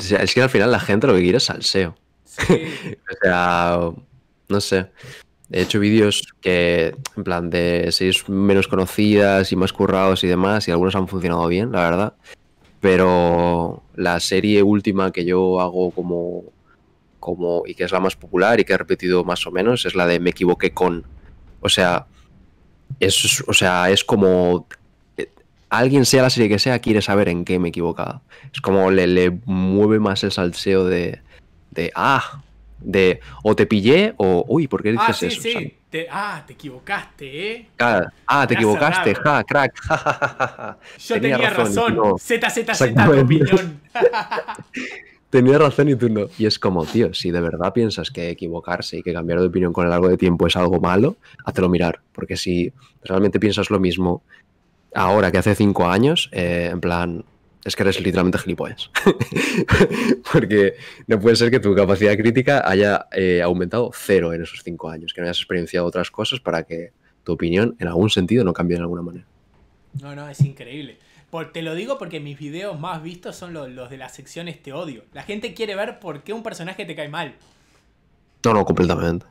es que al final la gente lo que quiere es salseo. o sea, no sé. He hecho vídeos que, en plan, de series menos conocidas y más currados y demás, y algunos han funcionado bien, la verdad. Pero la serie última que yo hago como, como. y que es la más popular y que he repetido más o menos, es la de Me equivoqué con. O sea, o sea, es como alguien sea la serie que sea, quiere saber en qué me he equivocado. Es como le, mueve más el salseo de, de, ah, de o te pillé o, uy, ¿por qué dices ah, eso? ah, te equivocaste, ¿eh? Ah, ah te equivocaste, ja, crack. Yo tenía, razón, Z, Z, opinión. tenía razón y tú no. Y es como, tío, si de verdad piensas que equivocarse y que cambiar de opinión con el largo de tiempo es algo malo, házelo mirar. Porque si realmente piensas lo mismo ahora que hace cinco años, eh, en plan, es que eres literalmente gilipollas. Porque no puede ser que tu capacidad crítica haya eh, aumentado cero en esos cinco años, que no hayas experienciado otras cosas para que tu opinión en algún sentido no cambie de alguna manera. No, no, es increíble. te lo digo porque mis videos más vistos son los, de las secciones Te odio. La gente quiere ver por qué un personaje te cae mal. No, no, completamente.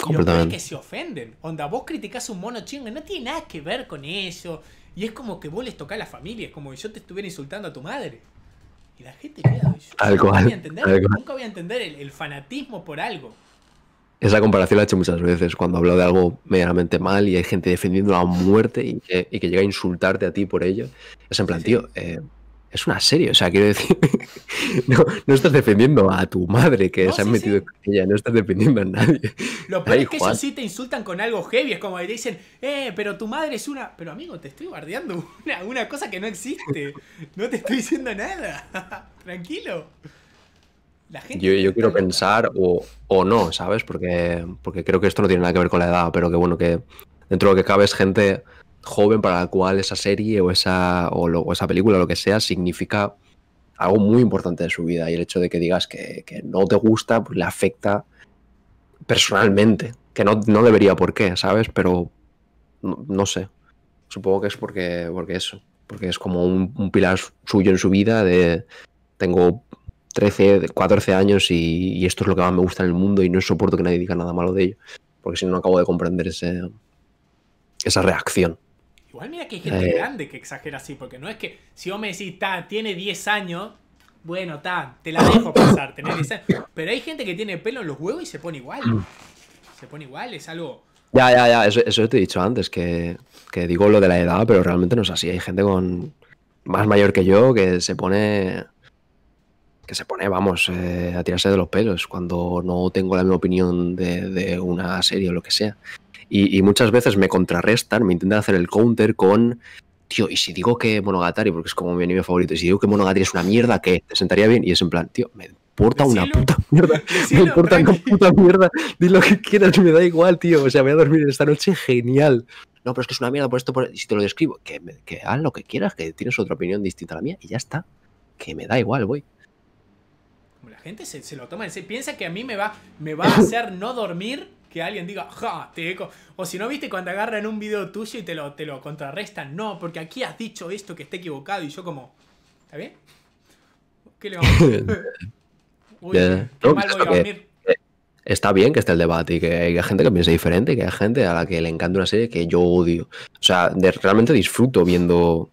completamente. que que se ofenden. Onda, vos criticás un mono chingo, y no tiene nada que ver con eso. Y es como que vos les tocás a la familia, es como si yo te estuviera insultando a tu madre. Y la gente queda. nunca, voy a entender, nunca voy entender el, fanatismo por algo. Esa comparación la he hecho muchas veces cuando hablo de algo medianamente mal y hay gente defendiendo la muerte y que, llega a insultarte a ti por ello. Es en plan, tío. Eh, es una serie, o sea, quiero decir, no, no estás defendiendo a tu madre que se ha metido con ella, no estás defendiendo a nadie. Lo peor es que eso sí te insultan con algo heavy, es como que te dicen, eh, pero tu madre es una. Pero amigo, te estoy bardeando una, cosa que no existe. No te estoy diciendo nada. Tranquilo. yo, quiero pensar o, no, ¿sabes? Porque, porque creo que esto no tiene nada que ver con la edad, pero que bueno, que dentro de lo que cabe es gente joven para la cual esa serie o esa, o, o esa película, lo que sea, significa algo muy importante de su vida. Y el hecho de que digas que, no te gusta, pues le afecta personalmente. Que no, no debería por qué, ¿sabes? Pero no, sé. Supongo que es porque, porque eso. Porque es como un, pilar suyo en su vida de tengo 13, 14 años y, esto es lo que más me gusta en el mundo y no soporto que nadie diga nada malo de ello. Porque si no, no acabo de comprender ese, esa reacción. Igual mira que hay gente eh. grande que exagera así, porque no es que si vos me decís, ta, tiene 10 años, bueno, ta, te la dejo pasar, 10 Pero hay gente que tiene pelo en los huevos y se pone igual. Mm. Se pone igual, es algo... Ya, ya, ya, eso, eso te he dicho antes, que, digo lo de la edad, pero realmente no es así. Hay gente con más mayor que yo que se pone que se pone, vamos, eh, a tirarse de los pelos cuando no tengo la misma opinión de, una serie o lo que sea. Y, muchas veces me contrarrestan, me intentan hacer el counter con. Tío, y si digo que Monogatari, porque es como mi anime favorito, y si digo que Monogatari es una mierda, ¿qué? Te sentaría bien. Y es en plan, tío, me importa una puta mierda. me importa una puta mierda. Di lo que quieras, me da igual, tío. O sea, voy a dormir esta noche genial. No, pero es que es una mierda por esto, si te lo describo, que, me, haz lo que quieras, que tienes otra opinión distinta a la mía, y ya está. Que me da igual, la gente se, lo toma se Piensa que a mí me va, me va a hacer no dormir que alguien diga, ja, te eco. O si no, viste cuando agarran un video tuyo y te lo, te lo contrarrestan. No, porque aquí has dicho esto que está equivocado. Y yo, como, ¿está bien? ¿Qué le vamos a hacer? Está bien que esté el debate y que haya gente que piense diferente, que haya gente a la que le encanta una serie que yo odio. O sea, realmente disfruto viendo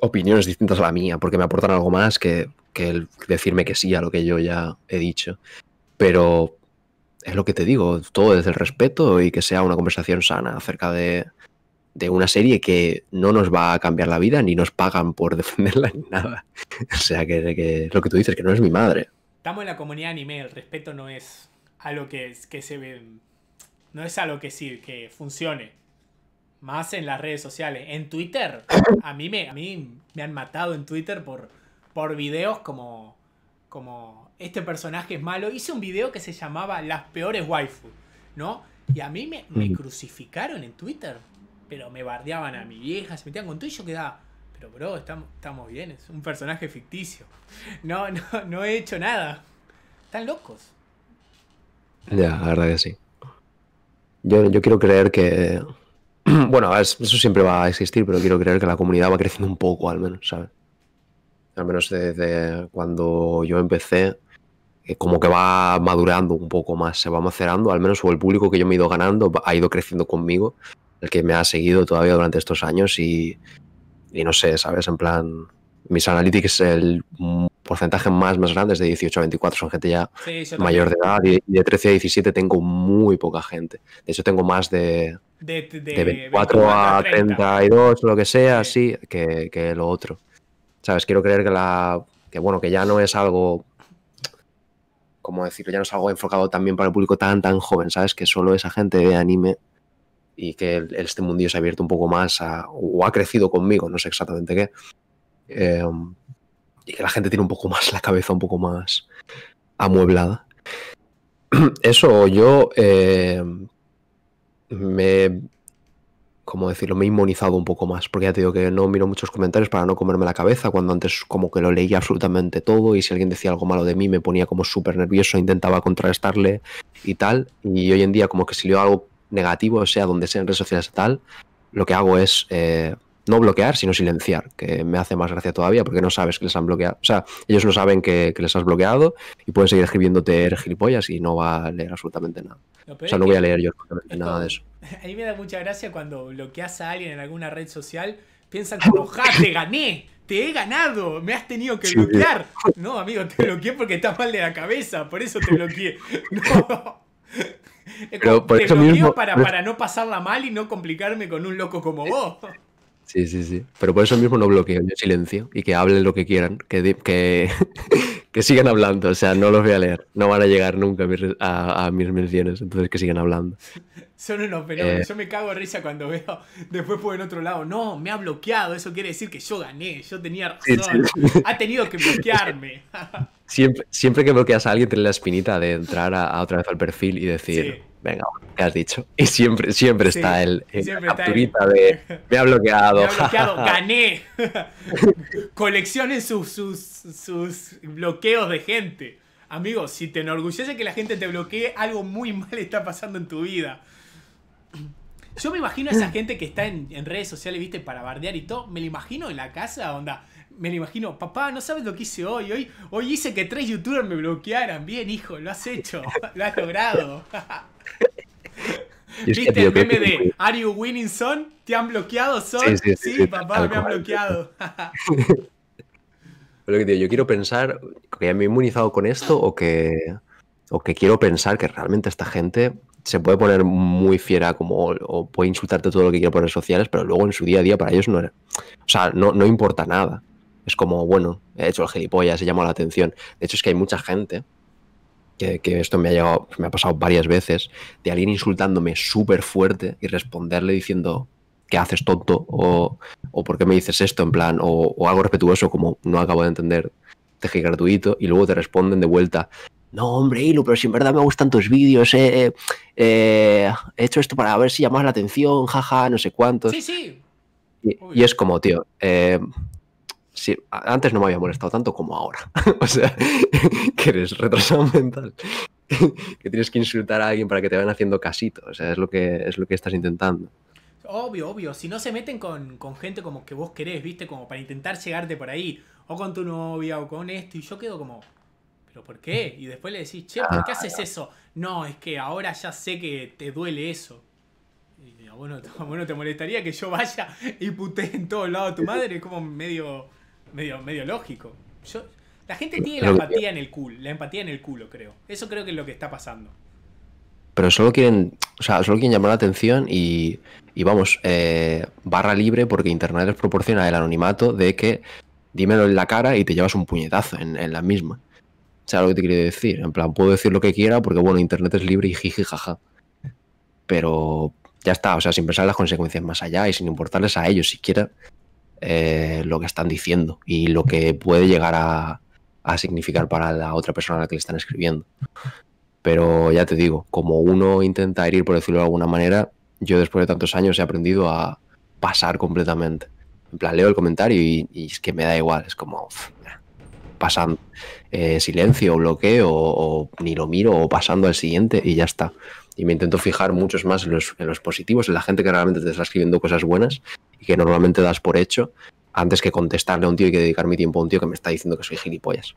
opiniones distintas a la mía, porque me aportan algo más que, que el decirme que sí a lo que yo ya he dicho. Pero es lo que te digo, todo desde el respeto y que sea una conversación sana acerca de, una serie que no nos va a cambiar la vida ni nos pagan por defenderla ni nada. o sea, que, lo que tú dices, que no es mi madre. Estamos en la comunidad anime, el respeto no es algo que, que se ve, no es a lo que sí, que funcione. Más en las redes sociales. En Twitter, a mí me, a mí me han matado en Twitter por, por videos como como este personaje es malo. Hice un video que se llamaba Las peores waifu, ¿no? Y a mí me, crucificaron en Twitter, pero me bardeaban a mi vieja, se metían con todo y yo quedaba, pero bro, estamos, bien, es un personaje ficticio. No, no, no he hecho nada. Están locos. Ya, la verdad que sí. Yo, yo quiero creer que. Bueno, eso siempre va a existir, pero quiero creer que la comunidad va creciendo un poco al menos, ¿sabes? al menos desde cuando yo empecé, eh, como que va madurando un poco más, se va macerando, al menos o el público que yo me he ido ganando ha ido creciendo conmigo, el que me ha seguido todavía durante estos años y, no sé, ¿sabes? En plan, mis analytics, el porcentaje más, más grande es de 18 a 24, son gente ya mayor de edad y de 13 a 17 tengo muy poca gente. De hecho, tengo más de, de, 24, a 32, lo que sea, sí, que lo otro. ¿Sabes? Quiero creer que la. que bueno, que ya no es algo. Como decirlo, ya no es algo enfocado también para el público tan, tan joven, ¿sabes? Que solo esa gente de anime y que este mundillo se ha abierto un poco más a, o ha crecido conmigo, no sé exactamente qué. Em, y que la gente tiene un poco más la cabeza un poco más amueblada. Eso, yo eh, me como decirlo, me he inmunizado un poco más, porque ya te digo que no miro muchos comentarios para no comerme la cabeza, cuando antes como que lo leía absolutamente todo y si alguien decía algo malo de mí me ponía como súper nervioso, intentaba contrarrestarle y tal, y hoy en día como que si leo algo negativo, o sea, donde sea en redes sociales tal, lo que hago es eh, no bloquear, sino silenciar, que me hace más gracia todavía porque no sabes que les han bloqueado, o sea, ellos no saben que, les has bloqueado y pueden seguir escribiéndote gilipollas y no va a leer absolutamente nada. O sea, no voy a leer yo absolutamente nada de eso A mí me da mucha gracia cuando bloqueas a alguien en alguna red social, piensan como, ja, te gané, te he ganado, me has tenido que bloquear. No, amigo, te bloqueé porque estás mal de la cabeza, por eso te bloqueé. No. Pero por te eso bloqueo mismo... para, para no pasarla mal y no complicarme con un loco como vos. Sí, sí, sí. Pero por eso mismo no bloqueo, yo silencio y que hablen lo que quieran, que, que sigan hablando, o sea, no los voy a leer. No van a llegar nunca a, mis, menciones, entonces que sigan hablando. Son unos pero eh. yo me cago de risa cuando veo, después por el otro lado, no, me ha bloqueado, eso quiere decir que yo gané, yo tenía razón, ha tenido que bloquearme. siempre, siempre que bloqueas a alguien, tiene la espinita de entrar a, otra vez al perfil y decir venga, te has dicho. Y siempre, siempre está el, de me ha bloqueado. Me ha bloqueado, gané. Coleccione sus, bloqueos de gente. Amigo, si te enorgullece que la gente te bloquee, algo muy mal está pasando en tu vida. Yo me imagino a esa gente que está en, redes sociales, viste, para bardear y todo. Me lo imagino en la casa, onda. Me lo imagino, papá, no sabes lo que hice hoy. Hoy, hoy hice que tres youtubers me bloquearan. Bien, hijo, lo has hecho. Lo has logrado. ¿Viste el meme de Are you winning son? ¿Te han bloqueado son? Sí, papá, me han bloqueado. yo quiero pensar que ya me he inmunizado con esto o que, o que quiero pensar que realmente esta gente se puede poner muy fiera como o puede insultarte todo lo que quiera por redes sociales, pero luego en su día a día para ellos no, o sea, no, no importa nada. Es como, bueno, he hecho el gilipollas, se llamado la atención. De hecho es que hay mucha gente que, esto me ha me ha pasado varias veces, de alguien insultándome súper fuerte y responderle diciendo que haces tonto? O, ¿por qué me dices esto? En plan, o, algo respetuoso como no acabo de entender, te dejé gratuito, y luego te responden de vuelta. No, hombre, Ilu, pero si en verdad me gustan tus vídeos, eh, eh, eh, he hecho esto para ver si llamas la atención, jaja, no sé cuántos. Sí, sí. Y, y es como, tío, Sí, antes no me había molestado tanto como ahora. o sea, que eres retrasado mental. que tienes que insultar a alguien para que te vayan haciendo casito. O sea, es lo que, es lo que estás intentando. Obvio, obvio. Si no se meten con, gente como que vos querés, ¿viste? Como para intentar llegarte por ahí. O con tu novia o con esto. Y yo quedo como, ¿pero por qué? Y después le decís, che, ¿por qué haces eso? No, es que ahora ya sé que te duele eso. Y a te molestaría que yo vaya y putee en todos lados a tu madre. Es como medio medio, lógico. la gente tiene la empatía en el culo, la empatía en el culo, creo. Eso creo que es lo que está pasando. Pero solo quieren, sea, solo quieren llamar la atención y, y vamos, eh, barra libre porque Internet les proporciona el anonimato de que dímelo en la cara y te llevas un puñetazo en, la misma. O sea, lo que te quiero decir. En plan, puedo decir lo que quiera porque, bueno, Internet es libre y jiji, jaja. Pero ya está, o sea, sin pensar las consecuencias más allá y sin importarles a ellos siquiera eh, lo que están diciendo y lo que puede llegar a, significar para la otra persona a la que le están escribiendo. Pero ya te digo, como uno intenta herir, por decirlo de alguna manera, yo después de tantos años he aprendido a pasar completamente. En plan, leo el comentario y, es que me da igual, es como pasan pasando. Eh, silencio, bloqueo, o, ni lo miro, o pasando al siguiente y ya está. Y me intento fijar muchos más en los, en los positivos, en la gente que realmente te está escribiendo cosas buenas y que normalmente das por hecho antes que contestarle a un tío y que dedicar mi tiempo a un tío que me está diciendo que soy gilipollas.